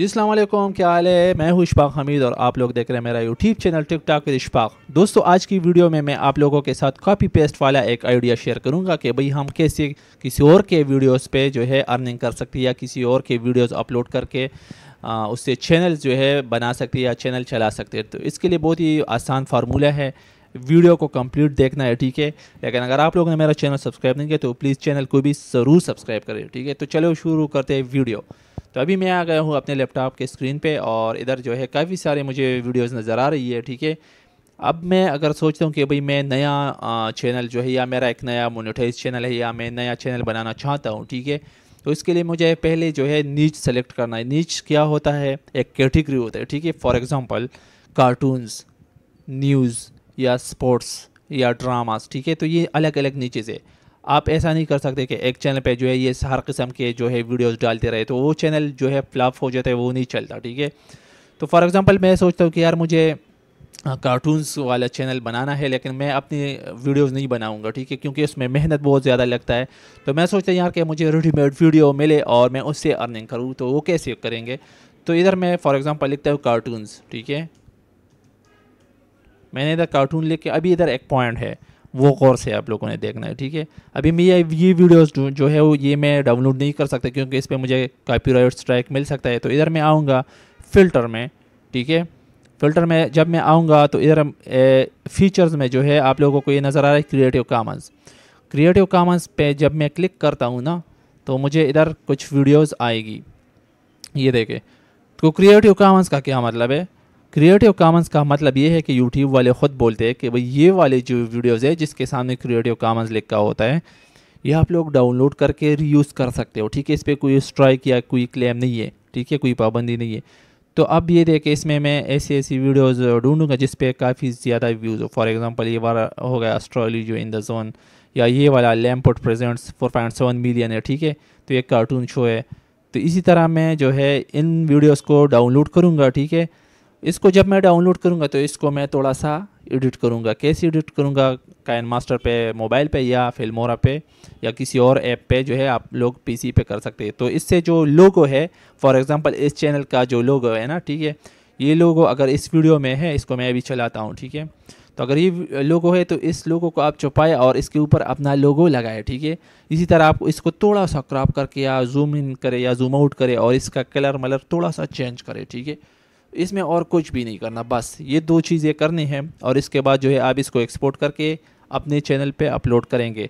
जी अल्लाम क्या हाल है मैं हूँ इशफाक हमीद और आप लोग देख रहे हैं मेरा YouTube channel TikTok Ishfaq दोस्तों आज की वीडियो में मैं आप लोगों के साथ कॉपी पेस्ट वाला एक आइडिया शेयर करूँगा कि भाई हम कैसे किसी और के वीडियोस पे जो है अर्निंग कर सकते हैं या किसी और के वीडियोज़ अपलोड करके आ, उससे चैनल जो है बना सकते हैं या चैनल चला सकते हैं तो इसके लिए बहुत ही आसान फार्मूला है वीडियो को कंप्लीट देखना है ठीक है लेकिन अगर आप लोगों ने मेरा चैनल सब्सक्राइब नहीं किया तो प्लीज़ चैनल को भी ज़रूर सब्सक्राइब करें ठीक है तो चलो शुरू करते हैं वीडियो तो अभी मैं आ गया हूँ अपने लैपटॉप के स्क्रीन पे और इधर जो है काफ़ी सारे मुझे वीडियोस नज़र आ रही है ठीक है अब मैं अगर सोचता हूँ कि भाई मैं नया चैनल जो है या मेरा एक नया मोनिटाइज चैनल है या मैं नया चैनल बनाना चाहता हूँ ठीक है तो इसके लिए मुझे पहले जो है नीच सेलेक्ट करना है नीच क्या होता है एक कैटेगरी होता है ठीक है फॉर एग्ज़ाम्पल कार्टून्स न्यूज़ या स्पोर्ट्स या ड्रामास ठीक है तो ये अलग अलग नीचेज़ है आप ऐसा नहीं कर सकते कि एक चैनल पे जो है ये हर किस्म के जो है वीडियोस डालते रहे तो वो चैनल जो है फ्लॉप हो जाता है वो नहीं चलता ठीक है तो फॉर एग्ज़ाम्पल मैं सोचता हूँ कि यार मुझे कार्टून्स वाला चैनल बनाना है लेकिन मैं अपनी वीडियोस नहीं बनाऊंगा ठीक है क्योंकि उसमें मेहनत बहुत ज़्यादा लगता है तो मैं सोचता यार कि मुझे रेडीमेड वीडियो मिले और मैं उससे अर्निंग करूँ तो वो कैसे करेंगे तो इधर मैं फॉर एग्ज़ाम्पल लिखता हूँ कार्टून्स ठीक है मैंने इधर कार्टून लिख के अभी इधर एक पॉइंट है वो गौर से आप लोगों ने देखना है ठीक है अभी मैं ये ये वीडियोस जो, जो है वो ये मैं डाउनलोड नहीं कर सकता क्योंकि इस पर मुझे कॉपीराइट स्ट्राइक मिल सकता है तो इधर मैं आऊँगा फ़िल्टर में ठीक है फ़िल्टर में जब मैं आऊँगा तो इधर फीचर्स में जो है आप लोगों को ये नज़र आ रहा है क्रिएटिव कामन्स क्रिएटिव कामन्स पे जब मैं क्लिक करता हूँ ना तो मुझे इधर कुछ वीडियोस आएगी ये देखें तो क्रिएटिव कामन्स का क्या मतलब है क्रिएटिव कामंस का मतलब ये है कि यूट्यूब वाले ख़ुद बोलते हैं कि भाई ये वाले जो वीडियोज़ है जिसके सामने क्रिएटिव कामंस लिखा होता है ये आप लोग डाउनलोड करके रीयूज़ कर सकते हो ठीक है इस पर कोई स्ट्राइक या कोई क्लेम नहीं है ठीक है कोई पाबंदी नहीं है तो अब ये देखें इसमें मैं ऐसी ऐसी वीडियोस ढूंढूंगा जिस पर काफ़ी ज़्यादा व्यूज़ हो फॉर एग्जांपल ये वाला हो गया जो इन द जोन या ये वाला लैम्पोट presents four point seven million है ठीक है तो ये कार्टून शो है तो इसी तरह मैं जो है इन वीडियोज़ को डाउनलोड करूँगा ठीक है इसको जब मैं डाउनलोड करूँगा तो इसको मैं थोड़ा सा एडिट करूँगा कैसे एडिट करूँगा कैन मास्टर पे मोबाइल पे या फिल्मोरा पे या किसी और ऐप पे जो है आप लोग पीसी पे कर सकते हैं तो इससे जो लोगो है फॉर एग्ज़ाम्पल इस चैनल का जो लोगो है ना ठीक है ये लोगो अगर इस वीडियो में है इसको मैं अभी चलाता हूँ ठीक है तो अगर ये लोगो है तो इस लोगो को आप छुपाए और इसके ऊपर अपना लोगो लगाए ठीक है इसी तरह आप इसको थोड़ा सा क्रॉप करके या जूम इन करें या जूम आउट करें और इसका कलर मलर थोड़ा सा चेंज करें ठीक है इसमें और कुछ भी नहीं करना बस ये दो चीज़ें करनी है और इसके बाद जो है आप इसको एक्सपोर्ट करके अपने चैनल पे अपलोड करेंगे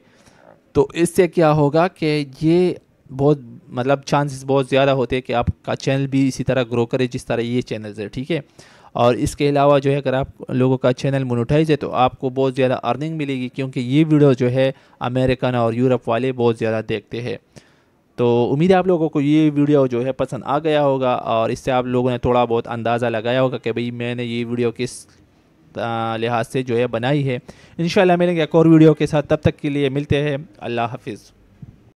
तो इससे क्या होगा कि ये बहुत मतलब चांसेस बहुत ज़्यादा होते हैं कि आपका चैनल भी इसी तरह ग्रो करे जिस तरह ये चैनल है ठीक है और इसके अलावा जो है अगर आप लोगों का चैनल मोनोटाइज है तो आपको बहुत ज़्यादा अर्निंग मिलेगी क्योंकि ये वीडियो जो है अमेरिकन और यूरोप वाले बहुत ज़्यादा देखते हैं तो उम्मीद है आप लोगों को ये वीडियो जो है पसंद आ गया होगा और इससे आप लोगों ने थोड़ा बहुत अंदाज़ा लगाया होगा कि भाई मैंने ये वीडियो किस लिहाज से जो है बनाई है इन मिलेंगे एक और वीडियो के साथ तब तक के लिए मिलते हैं अल्लाह हाफिज़